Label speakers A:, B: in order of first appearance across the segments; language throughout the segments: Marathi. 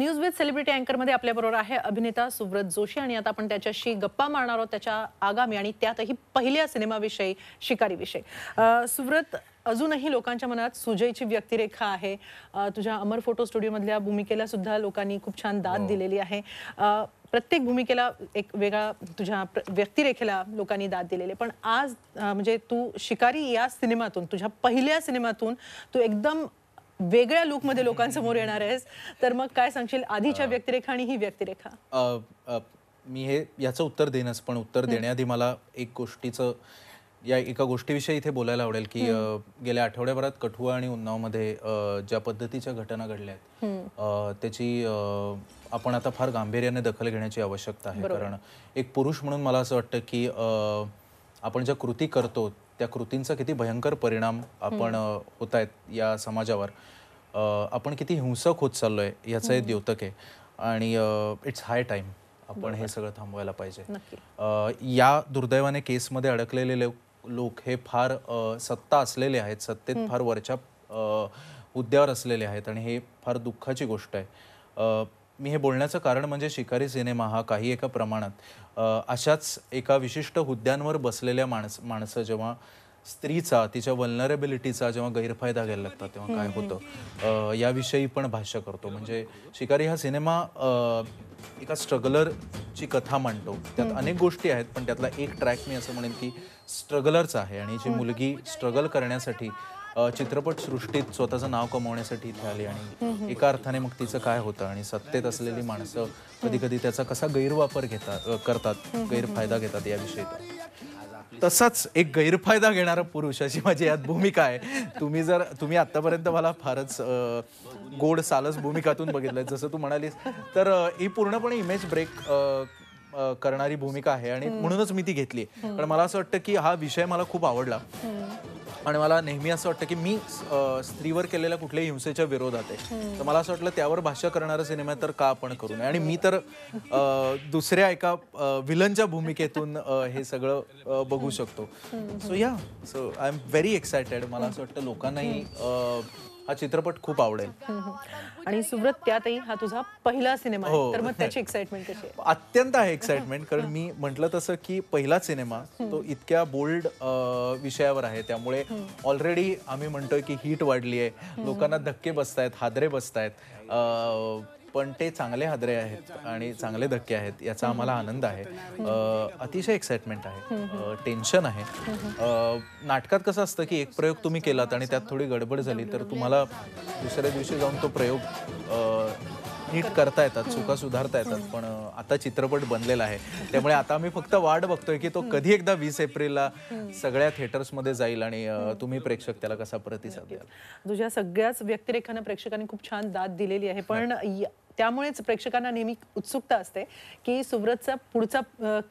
A: न्यूज विथ सेलिब्रिटी अँकर आपल्या आपल्याबरोबर आहे अभिनेता सुव्रत जोशी आणि आता आपण त्याच्याशी गप्पा मारणार आहोत त्याच्या आगामी आणि त्यातही पहिल्या सिनेमाविषयी शिकारी विषय सुव्रत अजूनही लोकांच्या मनात सुजयची व्यक्तिरेखा आहे तुझ्या अमर फोटो स्टुडिओमधल्या भूमिकेला सुद्धा लोकांनी खूप छान दाद हो. दिलेली आहे प्रत्येक भूमिकेला एक वेगळा तुझ्या व्यक्तिरेखेला लोकांनी दाद दिलेले पण आज म्हणजे तू शिकारी या सिनेमातून तुझ्या पहिल्या सिनेमातून तू एकदम वेगळ्या लुकमध्ये लोकांसमोर येणार आहेस तर मग काय सांगशील आधीच्या व्यक्तिरेखा आणि ही व्यक्तिरेखा
B: मी हे याचं उत्तर देणंच पण उत्तर देण्याआधी मला एक गोष्टीचं या एका गोष्टीविषयी इथे बोलायला आवडेल की गेल्या आठवड्याभरात कठुआ आणि उन्नावमध्ये ज्या पद्धतीच्या घटना घडल्या आहेत त्याची आपण आता फार गांभीर्याने दखल घेण्याची आवश्यकता आहे कारण एक पुरुष म्हणून मला असं वाटतं की आपण ज्या कृती करतो त्या कृतींचा किती भयंकर परिणाम आपण होत आहेत या समाजावर आपण किती हिंसक होत चाललो आहे याचं हे द्योतक आहे आणि इट्स हाय टाईम आपण हे सगळं थांबवायला पाहिजे या दुर्दैवाने केसमध्ये अडकलेले लोक हे फार सत्ता असलेले आहेत सत्तेत फार वरच्या हुद्द्यावर असलेले आहेत आणि हे फार दुःखाची गोष्ट आहे मी हे बोलण्याचं कारण म्हणजे शिकारी सिनेमा हा काही एका प्रमाणात अशाच एका विशिष्ट हुद्द्यांवर बसलेल्या माणस माणसं जेव्हा स्त्रीचा तिच्या वल्नरेबिलिटीचा जेव्हा गैरफायदा घ्यायला लागतात तेव्हा काय होतं याविषयी पण भाष्य करतो म्हणजे शिकारी हा सिनेमा एका स्ट्रगलरची कथा मांडतो त्यात अनेक गोष्टी आहेत पण त्यातला एक ट्रॅक मी असं म्हणेन की स्ट्रगलरचा आहे आणि जी हो. मुलगी स्ट्रगल करण्यासाठी चित्रपट सृष्टीत स्वतःचं नाव कमवण्यासाठी इथे आले आणि एका अर्थाने मग तिचं काय होतं आणि सत्तेत असलेली माणसं कधी कधी त्याचा कसा गैरवापर घेतात करतात गैरफायदा घेतात या विषयी तसाच एक गैरफायदा घेणारा पुरुष अशी माझी यात भूमिका आहे तुम्ही जर तुम्ही आतापर्यंत मला फारच गोड सालस भूमिकातून बघितलं जसं तू म्हणालीस तर ही पूर्णपणे इमेज ब्रेक करणारी भूमिका आहे आणि म्हणूनच मी ती घेतली कारण मला असं वाटतं की हा विषय मला खूप आवडला आणि मला नेहमी असं वाटतं की मी स्त्रीवर केलेल्या कुठल्याही हिंसेच्या विरोधात आहे तर मला असं वाटलं त्यावर भाष्य करणारा सिनेमा तर का आपण करू नये आणि मी तर दुसऱ्या एका विलनच्या भूमिकेतून हे सगळं बघू शकतो सो या so I am very excited मला असं वाटतं लोकांनाही हा चित्रपट खूप आवडेल
A: आणि सुब्रत त्यातही हा तुझा पहिला सिनेमा हो. तर मग त्याची एक्साइटमेंट कशी
B: अत्यंत आहे एक्साइटमेंट कारण मी म्हटलं तसं की पहिला सिनेमा तो इतक्या बोल्ड विषयावर आहे त्यामुळे ऑलरेडी आम्ही म्हणतोय की हीट वाढली आहे लोकांना धक्के बसतायत हादरे बसतायत पण ते चांगले हादरे आहेत आणि चांगले धक्के आहेत याचा आम्हाला आनंद आहे अतिशय एक्साइटमेंट आहे टेन्शन आहे नाटकात कसं असतं की एक प्रयोग तुम्ही केलात आणि त्यात थोडी गडबड झाली तर तुम्हाला दुसऱ्या दिवशी जाऊन तो प्रयोग नीट करता येतात चुका सुधारता येतात पण आता चित्रपट बनलेला आहे त्यामुळे आता आम्ही फक्त वाट बघतोय की तो कधी एकदा वीस एप्रिलला सगळ्या मध्ये जाईल आणि तुम्ही प्रेक्षक त्याला कसा प्रतिसाद द्याल
A: तुझ्या सगळ्याच व्यक्तिरेखांना प्रेक्षकांनी खूप छान दाद दिलेली आहे पण त्यामुळेच प्रेक्षकांना नेहमी उत्सुकता असते की सुब्रतचा पुढचा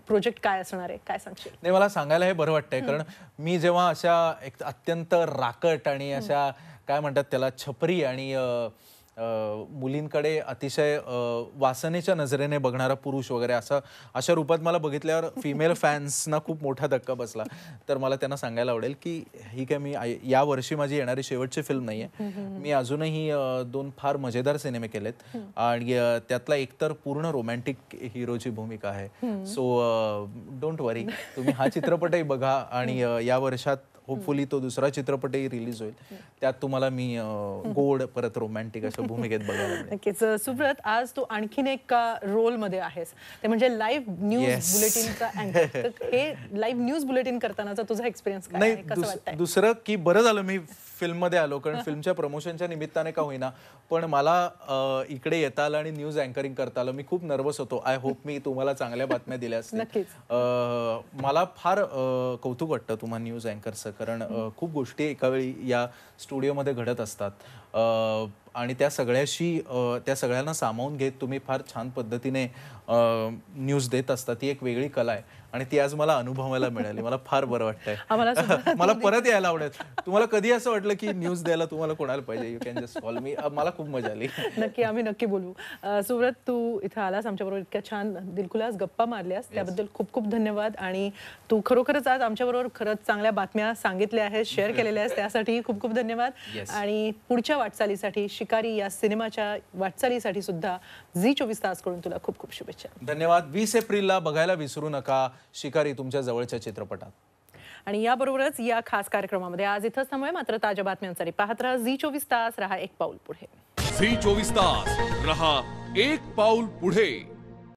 A: प्रोजेक्ट काय असणार आहे काय सांगशील
B: नाही मला सांगायला हे बरं वाटतंय कारण मी जेव्हा अशा एक अत्यंत राकट आणि अशा काय म्हणतात त्याला छपरी आणि मुलींकडे अतिशय वासनेच्या नजरेने बघणारा पुरुष वगैरे असं अशा रूपात मला बघितल्यावर फिमेल फॅन्सना खूप मोठा धक्का बसला तर मला त्यांना सांगायला आवडेल की ही काय मी या वर्षी माझी येणारी शेवटची फिल्म नाही आहे मी अजूनही दोन फार मजेदार सिनेमे केलेत आणि त्यातला एकतर पूर्ण रोमॅन्टिक हिरोची भूमिका आहे सो डोंट वरी तुम्ही हा चित्रपटही बघा आणि या वर्षात होपफुली तो दुसरा चित्रपटही रिलीज होईल त्यात तुम्हाला मी गोड परत रोमॅन्टिक अशा भूमिकेत बघायला
A: नक्कीच सुब्रत आज तू आणखीन एक रोल मध्ये आहेस ते म्हणजे लाईव्ह न्यूज बुलेटिनचा हे लाईव्ह न्यूज बुलेटिन करतानाचा तुझा एक्सपिरियन्स काय
B: दुसरं की बरं झालं मी फिल्ममध्ये आलो कारण फिल्मच्या प्रमोशनच्या निमित्ताने का होईना पण मला इकडे येता आलं आणि न्यूज अँकरिंग करता आलं मी खूप नर्वस होतो आय होप मी तुम्हाला चांगल्या बातम्या दिल्या असतील मला फार कौतुक वाटतं तुम्हाला न्यूज अँकरचं कारण खूप गोष्टी एकावेळी या स्टुडिओमध्ये घडत असतात आणि त्या सगळ्याशी त्या सगळ्यांना सामावून घेत तुम्ही फार छान पद्धतीने न्यूज देत असता ती एक वेगळी कला आहे आणि ती आज मला अनुभवायला मिळाली मला फार बरं वाटतंय मला परत यायला आवडेल तुम्हाला कधी असं वाटलं की न्यूज द्यायला तुम्हाला कोणाला पाहिजे you can just call me मला खूप मजा आली
A: नक्की आम्ही नक्की बोलू सुव्रत तू इथं आलास आमच्याबरोबर इतक्या छान दिलखुलास गप्पा मारल्यास त्याबद्दल खूप खूप धन्यवाद आणि तू खरोखरच आज आमच्याबरोबर खरंच चांगल्या बातम्या सांगितल्या आहेत शेअर केलेल्या आहेत त्यासाठी खूप खूप धन्यवाद आणि पुढच्या वाटचालीसाठी शिक शिकारी या सिनेमाच्या वाटचालीसाठी सुद्धा झी चोवीस तासकडून तुला खूप खूप शुभेच्छा
B: धन्यवाद वीस एप्रिलला बघायला विसरू नका शिकारी तुमच्या जवळच्या चित्रपटात
A: आणि याबरोबरच या खास कार्यक्रमामध्ये आज इथंच थांबूया मात्र ताज्या बातम्यांसाठी पाहत राहा झी चोवीस तास रहा एक पाऊल पुढे
B: झी चोवीस तास राहा एक पाऊल पुढे